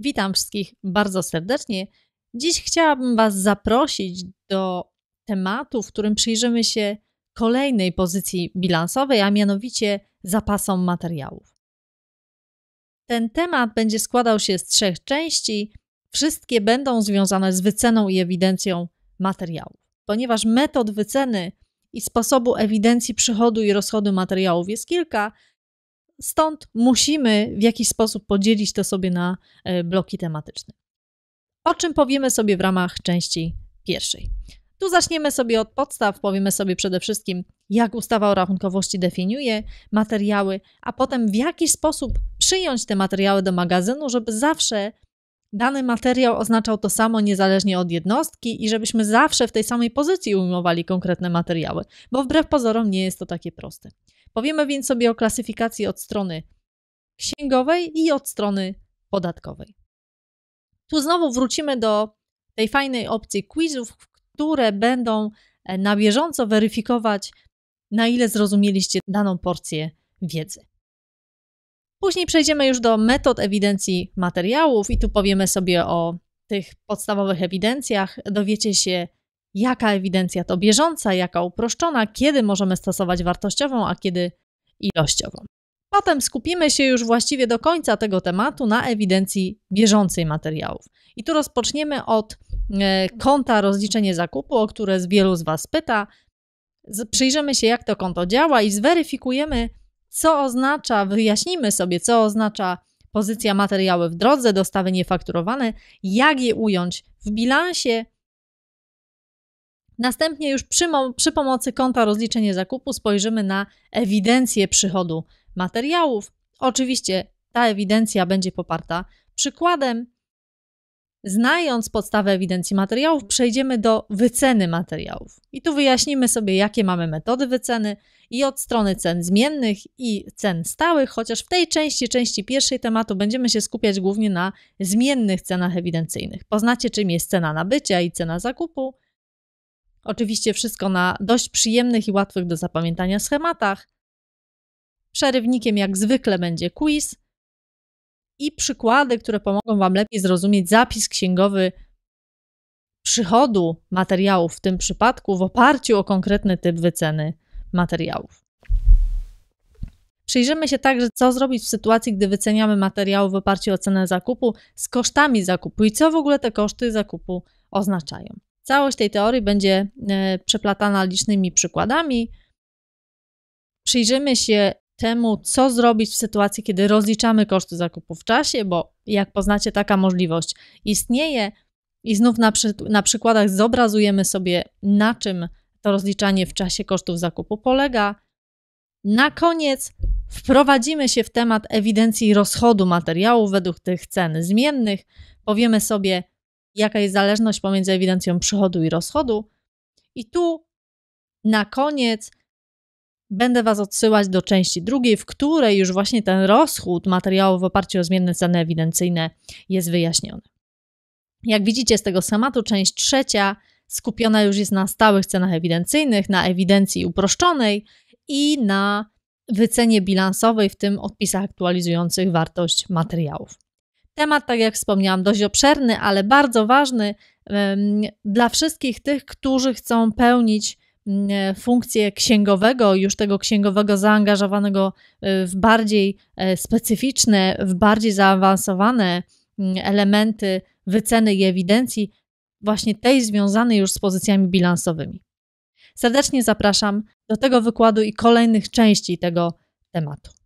Witam wszystkich bardzo serdecznie. Dziś chciałabym Was zaprosić do tematu, w którym przyjrzymy się kolejnej pozycji bilansowej, a mianowicie zapasom materiałów. Ten temat będzie składał się z trzech części. Wszystkie będą związane z wyceną i ewidencją materiałów, ponieważ metod wyceny i sposobu ewidencji przychodu i rozchodu materiałów jest kilka, Stąd musimy w jakiś sposób podzielić to sobie na e, bloki tematyczne. O czym powiemy sobie w ramach części pierwszej? Tu zaczniemy sobie od podstaw, powiemy sobie przede wszystkim, jak ustawa o rachunkowości definiuje materiały, a potem w jaki sposób przyjąć te materiały do magazynu, żeby zawsze dany materiał oznaczał to samo niezależnie od jednostki i żebyśmy zawsze w tej samej pozycji ujmowali konkretne materiały, bo wbrew pozorom nie jest to takie proste. Powiemy więc sobie o klasyfikacji od strony księgowej i od strony podatkowej. Tu znowu wrócimy do tej fajnej opcji quizów, które będą e, na bieżąco weryfikować, na ile zrozumieliście daną porcję wiedzy. Później przejdziemy już do metod ewidencji materiałów i tu powiemy sobie o tych podstawowych ewidencjach. Dowiecie się, jaka ewidencja to bieżąca, jaka uproszczona, kiedy możemy stosować wartościową, a kiedy ilościową. Potem skupimy się już właściwie do końca tego tematu na ewidencji bieżącej materiałów. I tu rozpoczniemy od e, konta rozliczenie zakupu, o które z wielu z Was pyta. Przyjrzymy się, jak to konto działa i zweryfikujemy, co oznacza, wyjaśnimy sobie, co oznacza pozycja materiały w drodze, dostawy niefakturowane, jak je ująć w bilansie Następnie już przy, przy pomocy konta rozliczenie zakupu spojrzymy na ewidencję przychodu materiałów. Oczywiście ta ewidencja będzie poparta przykładem. Znając podstawę ewidencji materiałów, przejdziemy do wyceny materiałów. I tu wyjaśnimy sobie, jakie mamy metody wyceny i od strony cen zmiennych i cen stałych, chociaż w tej części, części pierwszej tematu, będziemy się skupiać głównie na zmiennych cenach ewidencyjnych. Poznacie, czym jest cena nabycia i cena zakupu, Oczywiście wszystko na dość przyjemnych i łatwych do zapamiętania schematach. Przerywnikiem jak zwykle będzie quiz i przykłady, które pomogą Wam lepiej zrozumieć zapis księgowy przychodu materiałów w tym przypadku w oparciu o konkretny typ wyceny materiałów. Przyjrzymy się także, co zrobić w sytuacji, gdy wyceniamy materiały w oparciu o cenę zakupu z kosztami zakupu i co w ogóle te koszty zakupu oznaczają. Całość tej teorii będzie e, przeplatana licznymi przykładami. Przyjrzymy się temu, co zrobić w sytuacji, kiedy rozliczamy koszty zakupu w czasie, bo jak poznacie, taka możliwość istnieje. I znów na, przy, na przykładach zobrazujemy sobie, na czym to rozliczanie w czasie kosztów zakupu polega. Na koniec wprowadzimy się w temat ewidencji rozchodu materiałów według tych cen zmiennych. Powiemy sobie, jaka jest zależność pomiędzy ewidencją przychodu i rozchodu. I tu na koniec będę Was odsyłać do części drugiej, w której już właśnie ten rozchód materiału w oparciu o zmienne ceny ewidencyjne jest wyjaśniony. Jak widzicie z tego schematu, część trzecia skupiona już jest na stałych cenach ewidencyjnych, na ewidencji uproszczonej i na wycenie bilansowej, w tym odpisach aktualizujących wartość materiałów. Temat, tak jak wspomniałam, dość obszerny, ale bardzo ważny dla wszystkich tych, którzy chcą pełnić mm, e, funkcję księgowego, już tego księgowego zaangażowanego e, w bardziej e, specyficzne, w bardziej zaawansowane mm, elementy wyceny i ewidencji, właśnie tej związanej już z pozycjami bilansowymi. Serdecznie zapraszam do tego wykładu i kolejnych części tego tematu.